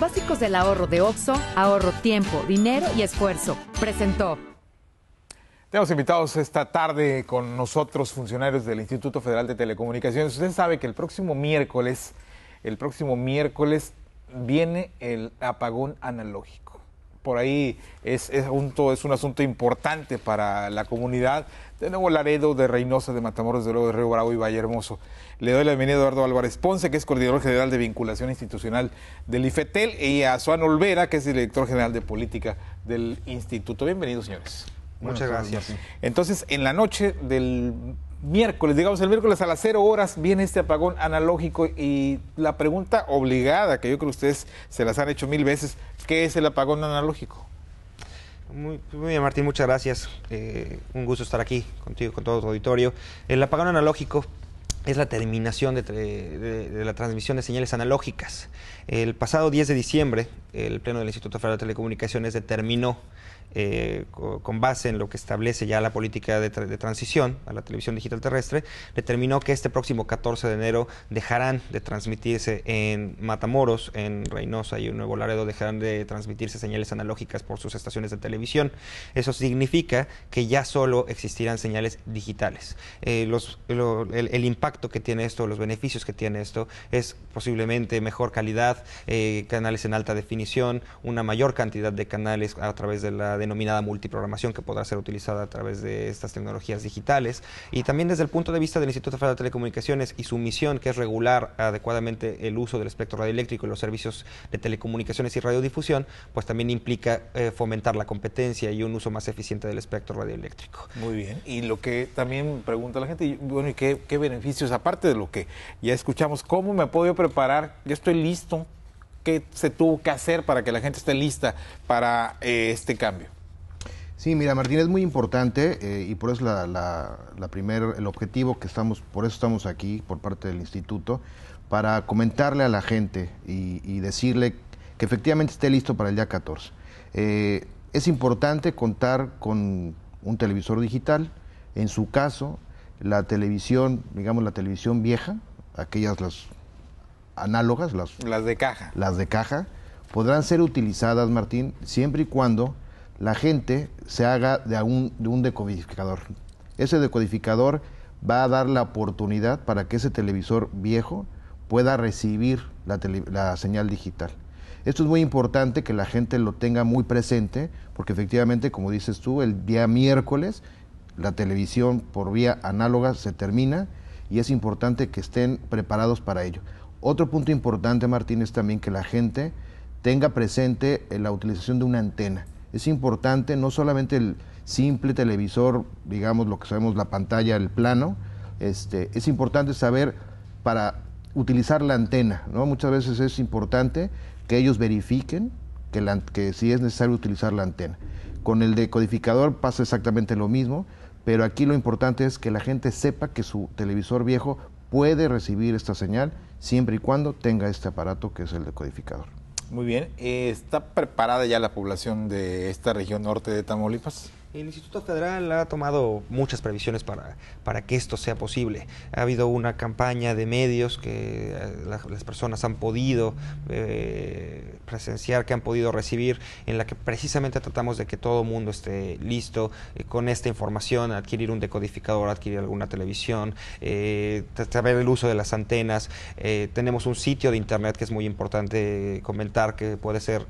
Básicos del ahorro de OXO, ahorro tiempo, dinero y esfuerzo. Presentó. Tenemos invitados esta tarde con nosotros funcionarios del Instituto Federal de Telecomunicaciones. Usted sabe que el próximo miércoles, el próximo miércoles viene el apagón analógico por ahí es, asunto, es un asunto importante para la comunidad. De nuevo Laredo, de Reynosa, de Matamoros, de luego de Río Bravo y Valle Hermoso. Le doy la bienvenida a Eduardo Álvarez Ponce, que es coordinador general de vinculación institucional del IFETEL, y a Suan Olvera, que es director general de política del instituto. Bienvenidos, señores. Muchas gracias. Entonces, en la noche del miércoles, digamos el miércoles a las 0 horas viene este apagón analógico y la pregunta obligada que yo creo que ustedes se las han hecho mil veces, ¿qué es el apagón analógico? Muy, bien Martín, muchas gracias. Eh, un gusto estar aquí contigo, con todo tu auditorio. El apagón analógico es la terminación de, de, la transmisión de señales analógicas. El pasado 10 de diciembre, el Pleno del Instituto Federal de Telecomunicaciones determinó eh, con base en lo que establece ya la política de, transición a la televisión digital terrestre, determinó que este próximo 14 de enero dejarán de transmitirse en Matamoros, en Reynosa y en Nuevo Laredo, dejarán de transmitirse señales analógicas por sus estaciones de televisión. Eso significa que ya solo existirán señales digitales. Eh, el, impacto que tiene esto, los beneficios que tiene esto, es posiblemente mejor calidad, eh, canales en alta definición, una mayor cantidad de canales a través de la denominada multiprogramación que podrá ser utilizada a través de estas tecnologías digitales. Y también desde el punto de vista del Instituto Federal de Telecomunicaciones y su misión, que es regular adecuadamente el uso del espectro radioeléctrico y los servicios de telecomunicaciones y radiodifusión, pues también implica eh, fomentar la competencia y un uso más eficiente del espectro radioeléctrico. Muy bien. Y lo que también pregunta la gente, bueno, ¿y qué, qué beneficios, aparte de lo que ya escuchamos, cómo me ha podido preparar? Yo estoy listo ¿Qué se tuvo que hacer para que la gente esté lista para eh, este cambio? Sí, mira, Martín, es muy importante eh, y por eso la, la, la el objetivo que estamos, por eso estamos aquí por parte del instituto, para comentarle a la gente y, decirle que efectivamente esté listo para el día 14. Eh, es importante contar con un televisor digital, en su caso, la televisión, digamos la televisión vieja, aquellas las análogas, las, de caja. Las de caja podrán ser utilizadas, Martín, siempre y cuando la gente se haga de un, de un decodificador. Ese decodificador va a dar la oportunidad para que ese televisor viejo pueda recibir la, señal digital. Esto es muy importante que la gente lo tenga muy presente, porque efectivamente, como dices tú, el día miércoles la televisión por vía análoga se termina y es importante que estén preparados para ello. Otro punto importante, Martín, es también que la gente tenga presente eh, la utilización de una antena. Es importante no solamente el simple televisor, digamos lo que sabemos, la pantalla, el plano, este, es importante saber para utilizar la antena. ¿no? Muchas veces es importante que ellos verifiquen que si es necesario utilizar la antena. Con el decodificador pasa exactamente lo mismo, pero aquí lo importante es que la gente sepa que su televisor viejo puede recibir esta señal siempre y cuando tenga este aparato que es el decodificador. Muy bien, eh, ¿está preparada ya la población de esta región norte de Tamaulipas? El Instituto Federal ha tomado muchas previsiones para, para que esto sea posible. Ha habido una campaña de medios que eh, las personas han podido eh, presenciar, que han podido recibir, en la que precisamente tratamos de que todo el mundo esté listo eh, con esta información, adquirir un decodificador, adquirir alguna televisión, saber el uso de las antenas. tenemos un sitio de internet que es muy importante comentar, que puede ser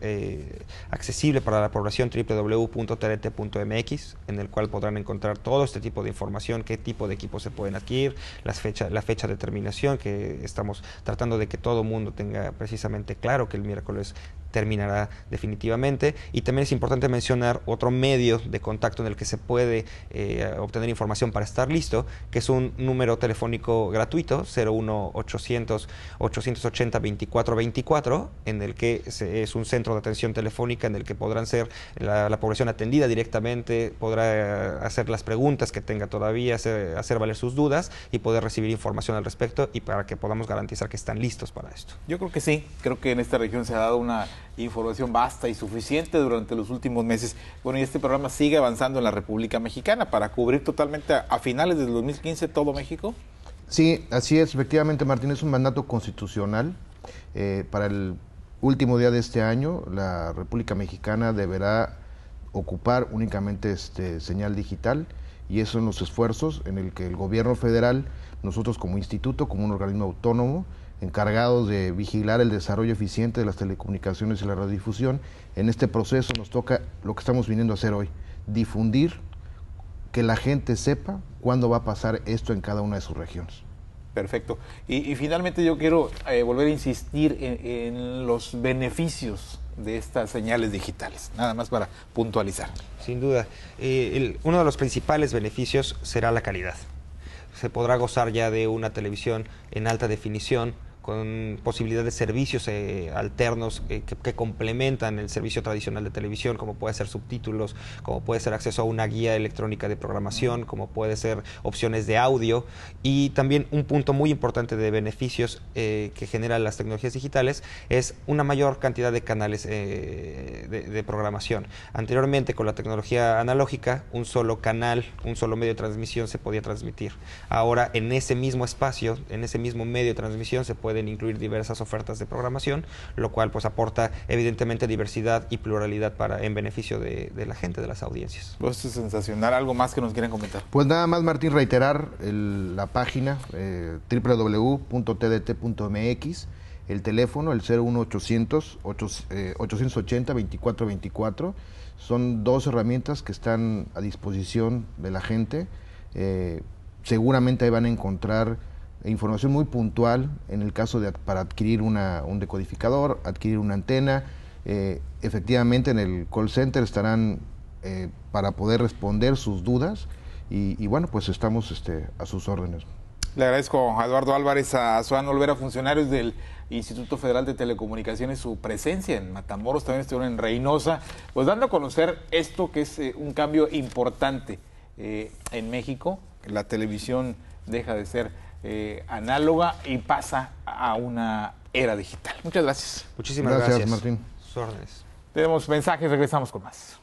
accesible para la población, www.trt.mx en el cual podrán encontrar todo este tipo de información, qué tipo de equipos se pueden adquirir, las la fecha de terminación, que estamos tratando de que todo mundo tenga precisamente claro que el miércoles terminará definitivamente. Y también es importante mencionar otro medio de contacto en el que se puede eh, obtener información para estar listo, que es un número telefónico gratuito, 01-800-880-2424, en el que es un centro de atención telefónica en el que podrán ser la, población atendida directamente, podrá hacer las preguntas que tenga todavía, hacer valer sus dudas y poder recibir información al respecto y para que podamos garantizar que están listos para esto. Yo creo que sí, creo que en esta región se ha dado una información vasta y suficiente durante los últimos meses. Bueno, y este programa sigue avanzando en la República Mexicana para cubrir totalmente a, finales del 2015 todo México. Sí, así es, efectivamente, Martín, es un mandato constitucional. Eh, para el último día de este año, la República Mexicana deberá ocupar únicamente este señal digital y eso son los esfuerzos en el que el gobierno federal, nosotros como instituto, como un organismo autónomo, encargados de vigilar el desarrollo eficiente de las telecomunicaciones y la radiodifusión. En este proceso nos toca lo que estamos viniendo a hacer hoy, difundir, que la gente sepa cuándo va a pasar esto en cada una de sus regiones. Perfecto. Y, finalmente yo quiero eh, volver a insistir en, los beneficios de estas señales digitales, nada más para puntualizar. Sin duda, eh, uno de los principales beneficios será la calidad. Se podrá gozar ya de una televisión en alta definición, con posibilidad de servicios eh, alternos que, complementan el servicio tradicional de televisión, como puede ser subtítulos, como puede ser acceso a una guía electrónica de programación, como puede ser opciones de audio y también un punto muy importante de beneficios eh, que generan las tecnologías digitales es una mayor cantidad de canales eh, de, de, programación. Anteriormente con la tecnología analógica, un solo canal, un solo medio de transmisión se podía transmitir. Ahora en ese mismo espacio, en ese mismo medio de transmisión se puede pueden incluir diversas ofertas de programación, lo cual pues aporta evidentemente diversidad y pluralidad para, en beneficio de, la gente, de las audiencias. ¿Vos pues, es sensacional, algo más que nos quieren comentar. Pues nada más Martín, reiterar la página eh, www.tdt.mx el teléfono, el 01800 880 2424. Son dos herramientas que están a disposición de la gente. Eh, seguramente ahí van a encontrar información muy puntual en el caso de para adquirir un decodificador, adquirir una antena. Eh, efectivamente en el call center estarán eh, para poder responder sus dudas y, bueno, pues estamos este, a sus órdenes. Le agradezco a Eduardo Álvarez, a Suárez Olvera, funcionarios del Instituto Federal de Telecomunicaciones, su presencia en Matamoros, también estuvieron en Reynosa, pues dando a conocer esto que es eh, un cambio importante en México. La televisión deja de ser eh, análoga y pasa a una era digital. Muchas gracias. Muchísimas gracias, Martín. Sordes. Tenemos mensajes, regresamos con más.